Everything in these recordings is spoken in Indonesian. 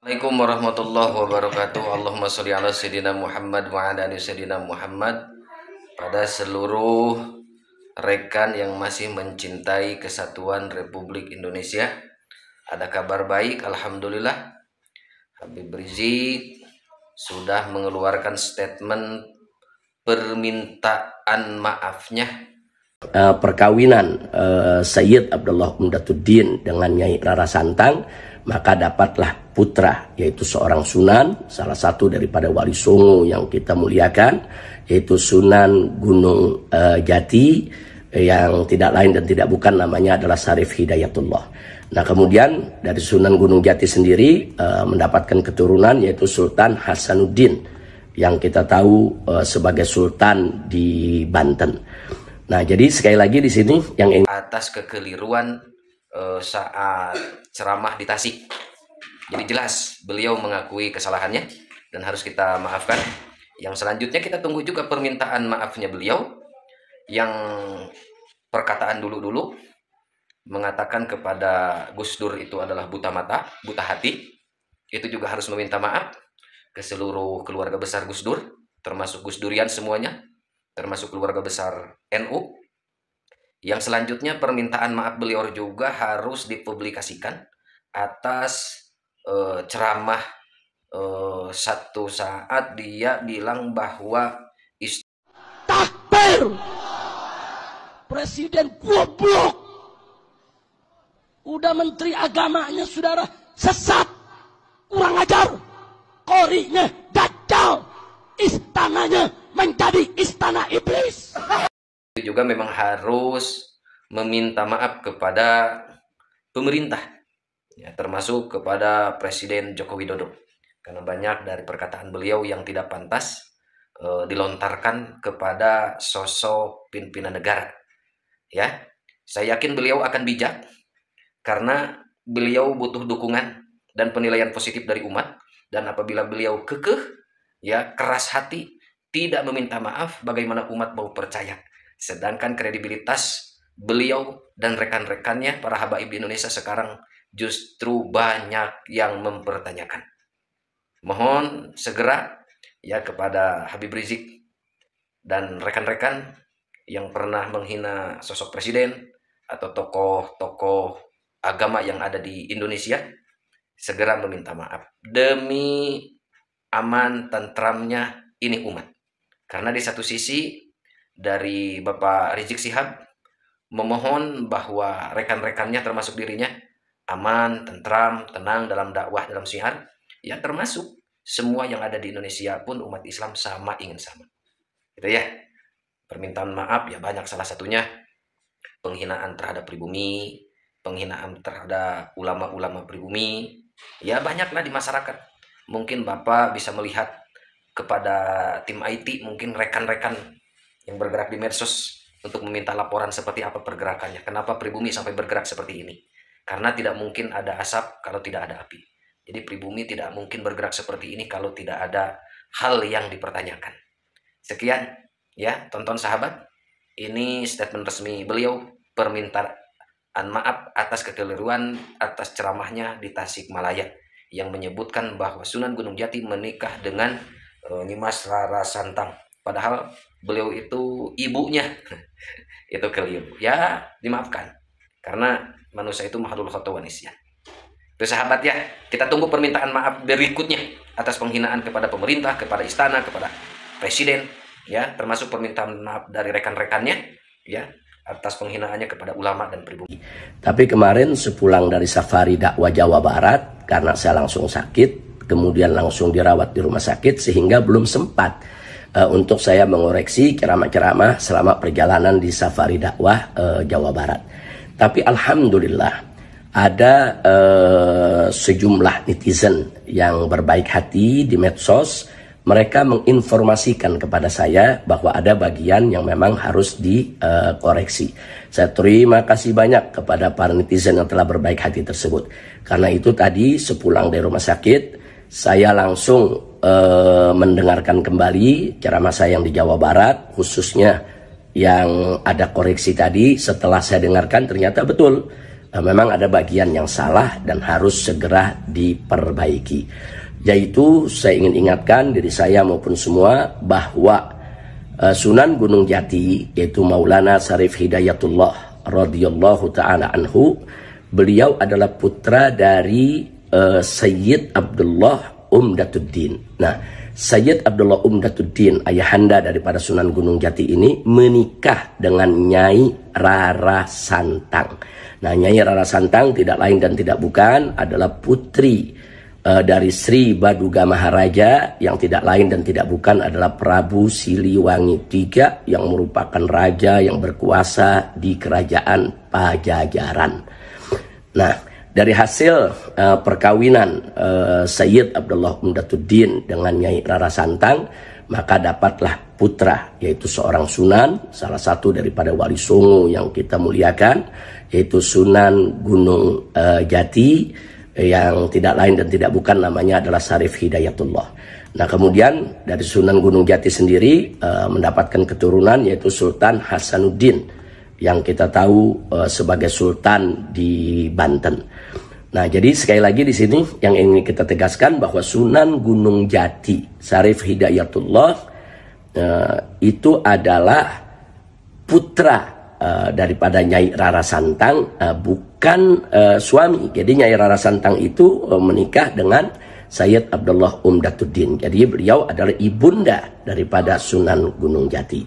Assalamualaikum warahmatullahi wabarakatuh. Allahumma sholli ala sayyidina Muhammad wa ala ali sayyidina Muhammad. Pada seluruh rekan yang masih mencintai kesatuan Republik Indonesia, ada kabar baik alhamdulillah. Habib Rizik sudah mengeluarkan statement permintaan maafnya eh, perkawinan uh, Sayyid Abdullah Umdatuddin dengan Nyai Rara Santang maka dapatlah putra yaitu seorang Sunan salah satu daripada wali Songo yang kita muliakan yaitu Sunan Gunung e, Jati eh, yang tidak lain dan tidak bukan namanya adalah Sarif Hidayatullah. Nah kemudian dari Sunan Gunung Jati sendiri e, mendapatkan keturunan yaitu Sultan Hasanuddin yang kita tahu e, sebagai Sultan di Banten. Nah jadi sekali lagi di sini yang atas kekeliruan uh, saat ceramah di Tasik. Jadi jelas beliau mengakui kesalahannya dan harus kita maafkan. Yang selanjutnya kita tunggu juga permintaan maafnya beliau yang perkataan dulu-dulu mengatakan kepada Gus Dur itu adalah buta mata, buta hati. Itu juga harus meminta maaf ke seluruh keluarga besar Gus Dur, termasuk Gus Durian semuanya, termasuk keluarga besar NU yang selanjutnya permintaan maaf beliau juga harus dipublikasikan atas e, ceramah e, satu saat dia bilang bahwa takbir presiden goblok udah menteri agamanya saudara sesat kurang ajar korinya dajjal istananya menjadi istana iblis juga memang harus meminta maaf kepada pemerintah, ya, termasuk kepada Presiden Joko Widodo, karena banyak dari perkataan beliau yang tidak pantas e, dilontarkan kepada sosok pimpinan negara. Ya, saya yakin beliau akan bijak karena beliau butuh dukungan dan penilaian positif dari umat dan apabila beliau kekeh ya keras hati tidak meminta maaf bagaimana umat mau percaya Sedangkan kredibilitas beliau dan rekan-rekannya para habaib di Indonesia sekarang justru banyak yang mempertanyakan. Mohon segera ya kepada Habib Rizik dan rekan-rekan yang pernah menghina sosok presiden atau tokoh-tokoh agama yang ada di Indonesia segera meminta maaf demi aman tentramnya ini umat. Karena di satu sisi dari Bapak Rizik Sihab memohon bahwa rekan-rekannya termasuk dirinya aman, tentram, tenang dalam dakwah, dalam syiar, ya termasuk semua yang ada di Indonesia pun umat Islam sama ingin sama. Gitu ya. Permintaan maaf ya banyak salah satunya penghinaan terhadap pribumi, penghinaan terhadap ulama-ulama pribumi, ya banyaklah di masyarakat. Mungkin Bapak bisa melihat kepada tim IT, mungkin rekan-rekan yang bergerak di medsos untuk meminta laporan seperti apa pergerakannya. Kenapa pribumi sampai bergerak seperti ini? Karena tidak mungkin ada asap kalau tidak ada api. Jadi pribumi tidak mungkin bergerak seperti ini kalau tidak ada hal yang dipertanyakan. Sekian ya, tonton sahabat. Ini statement resmi beliau permintaan maaf atas kekeliruan atas ceramahnya di Tasikmalaya yang menyebutkan bahwa Sunan Gunung Jati menikah dengan Nyimas eh, Nimas Rara Santang. Padahal beliau itu ibunya itu keliru. Ya dimaafkan karena manusia itu khotowanis ya. Itu sahabat ya, kita tunggu permintaan maaf berikutnya atas penghinaan kepada pemerintah, kepada istana, kepada presiden, ya termasuk permintaan maaf dari rekan-rekannya, ya atas penghinaannya kepada ulama dan pribumi. Tapi kemarin sepulang dari safari dakwah Jawa Barat karena saya langsung sakit, kemudian langsung dirawat di rumah sakit sehingga belum sempat uh, untuk saya mengoreksi ceramah-ceramah selama perjalanan di safari dakwah uh, Jawa Barat. Tapi alhamdulillah ada uh, sejumlah netizen yang berbaik hati di medsos mereka menginformasikan kepada saya bahwa ada bagian yang memang harus dikoreksi. Uh, saya terima kasih banyak kepada para netizen yang telah berbaik hati tersebut. Karena itu tadi sepulang dari rumah sakit, saya langsung eh, mendengarkan kembali cara masa yang di Jawa Barat, khususnya yang ada koreksi tadi. Setelah saya dengarkan, ternyata betul eh, memang ada bagian yang salah dan harus segera diperbaiki. Yaitu saya ingin ingatkan diri saya maupun semua bahwa eh, Sunan Gunung Jati yaitu Maulana Sarif Hidayatullah radhiyallahu taala anhu beliau adalah putra dari uh, Sayyid Abdullah Umdatuddin. Nah, Sayyid Abdullah Umdatuddin, ayahanda daripada Sunan Gunung Jati ini menikah dengan Nyai Rara Santang. Nah, Nyai Rara Santang tidak lain dan tidak bukan adalah putri uh, dari Sri Baduga Maharaja yang tidak lain dan tidak bukan adalah Prabu Siliwangi III yang merupakan raja yang berkuasa di kerajaan Pajajaran. Nah, dari hasil uh, perkawinan uh, Sayyid Abdullah Umdatuddin dengan Nyai Rara Santang, maka dapatlah putra, yaitu seorang Sunan, salah satu daripada Wali Songo yang kita muliakan, yaitu Sunan Gunung uh, Jati, yang tidak lain dan tidak bukan namanya adalah Sarif Hidayatullah. Nah kemudian dari Sunan Gunung Jati sendiri uh, mendapatkan keturunan yaitu Sultan Hasanuddin yang kita tahu uh, sebagai Sultan di Banten. Nah, jadi sekali lagi di sini yang ingin kita tegaskan bahwa Sunan Gunung Jati Sarif Hidayatullah eh, itu adalah putra eh, daripada Nyai Rara Santang, eh, bukan eh, suami. Jadi Nyai Rara Santang itu eh, menikah dengan Sayyid Abdullah Umdatuddin. Jadi beliau adalah ibunda daripada Sunan Gunung Jati.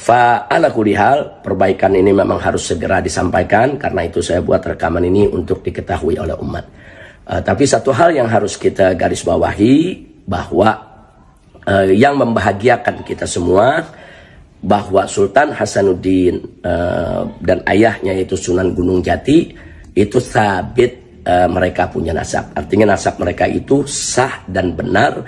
Fa ala kulihal, perbaikan ini memang harus segera disampaikan karena itu saya buat rekaman ini untuk diketahui oleh umat. Uh, tapi satu hal yang harus kita garis bawahi bahwa uh, yang membahagiakan kita semua bahwa Sultan Hasanuddin uh, dan ayahnya yaitu Sunan Gunung Jati itu sabit uh, mereka punya nasab. Artinya nasab mereka itu sah dan benar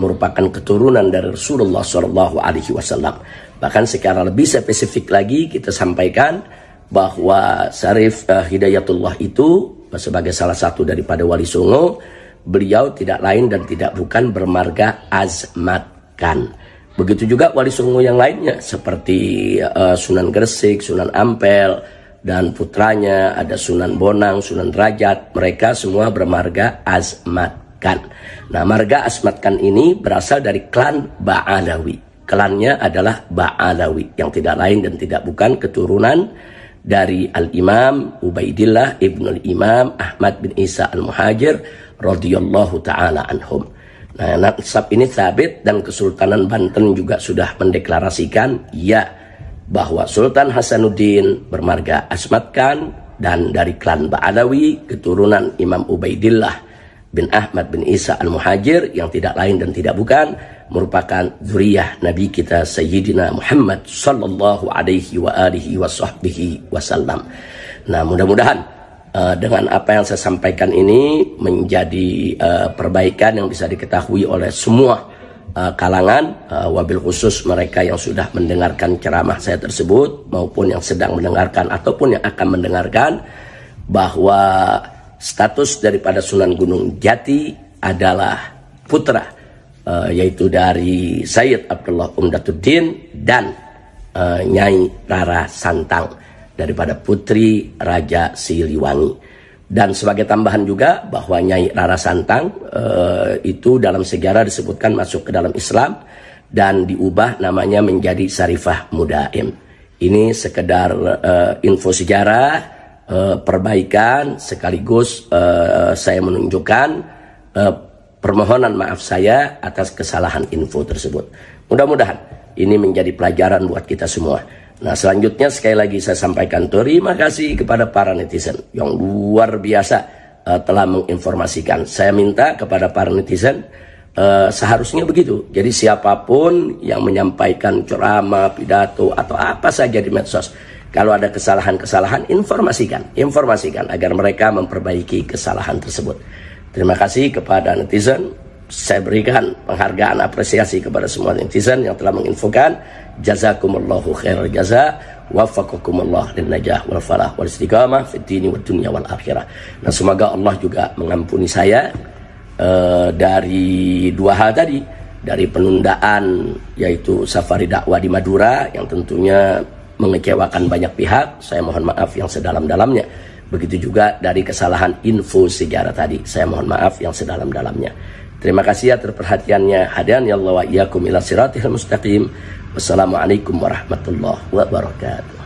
merupakan keturunan dari Rasulullah Shallallahu Alaihi Wasallam. Bahkan secara lebih spesifik lagi kita sampaikan bahwa Syarif uh, Hidayatullah itu sebagai salah satu daripada Wali Songo, beliau tidak lain dan tidak bukan bermarga Azmat Begitu juga Wali Songo yang lainnya seperti uh, Sunan Gresik, Sunan Ampel, dan putranya ada Sunan Bonang, Sunan Rajat, mereka semua bermarga Azmat asmatkan. Nah, marga asmatkan ini berasal dari klan Ba'alawi. Klannya adalah Ba'alawi yang tidak lain dan tidak bukan keturunan dari Al-Imam Ubaidillah Al Imam Ahmad bin Isa Al-Muhajir radhiyallahu taala anhum. Nah, nasab ini sabit dan Kesultanan Banten juga sudah mendeklarasikan ya bahwa Sultan Hasanuddin bermarga Asmat dan dari klan Ba'alawi keturunan Imam Ubaidillah bin Ahmad bin Isa al-Muhajir yang tidak lain dan tidak bukan merupakan zuriyah Nabi kita Sayyidina Muhammad sallallahu alaihi wa alihi wa sahbihi wasallam. Nah, mudah-mudahan uh, dengan apa yang saya sampaikan ini menjadi uh, perbaikan yang bisa diketahui oleh semua uh, kalangan uh, wabil khusus mereka yang sudah mendengarkan ceramah saya tersebut maupun yang sedang mendengarkan ataupun yang akan mendengarkan bahwa status daripada Sunan Gunung Jati adalah putra uh, yaitu dari Sayyid Abdullah Umdatuddin dan uh, Nyai Rara Santang daripada putri Raja Siliwangi. Dan sebagai tambahan juga bahwa Nyai Rara Santang e, itu dalam sejarah disebutkan masuk ke dalam Islam dan diubah namanya menjadi Sarifah Mudaim. Ini sekedar e, info sejarah Eh, perbaikan sekaligus eh, saya menunjukkan eh, permohonan maaf saya atas kesalahan info tersebut. Mudah-mudahan ini menjadi pelajaran buat kita semua. Nah selanjutnya sekali lagi saya sampaikan terima kasih kepada para netizen yang luar biasa telah menginformasikan. Saya minta kepada para netizen seharusnya begitu. Jadi siapapun yang menyampaikan ceramah, pidato atau apa saja di medsos kalau ada kesalahan-kesalahan, informasikan, informasikan agar mereka memperbaiki kesalahan tersebut. Terima kasih kepada netizen. Saya berikan penghargaan apresiasi kepada semua netizen yang telah menginfokan. Jazakumullahu khairul jaza. Wafakukumullah lil najah wal falah wal istiqamah fid dini wa dunia wal akhirah. Nah, semoga Allah juga mengampuni saya uh, dari dua hal tadi dari penundaan yaitu safari dakwah di Madura yang tentunya mengecewakan banyak pihak, saya mohon maaf yang sedalam-dalamnya. Begitu juga dari kesalahan info sejarah tadi, saya mohon maaf yang sedalam-dalamnya. Terima kasih atas ya perhatiannya. Hadian ya Allah wa iyyakum ila siratil mustaqim. Wassalamualaikum warahmatullahi wabarakatuh.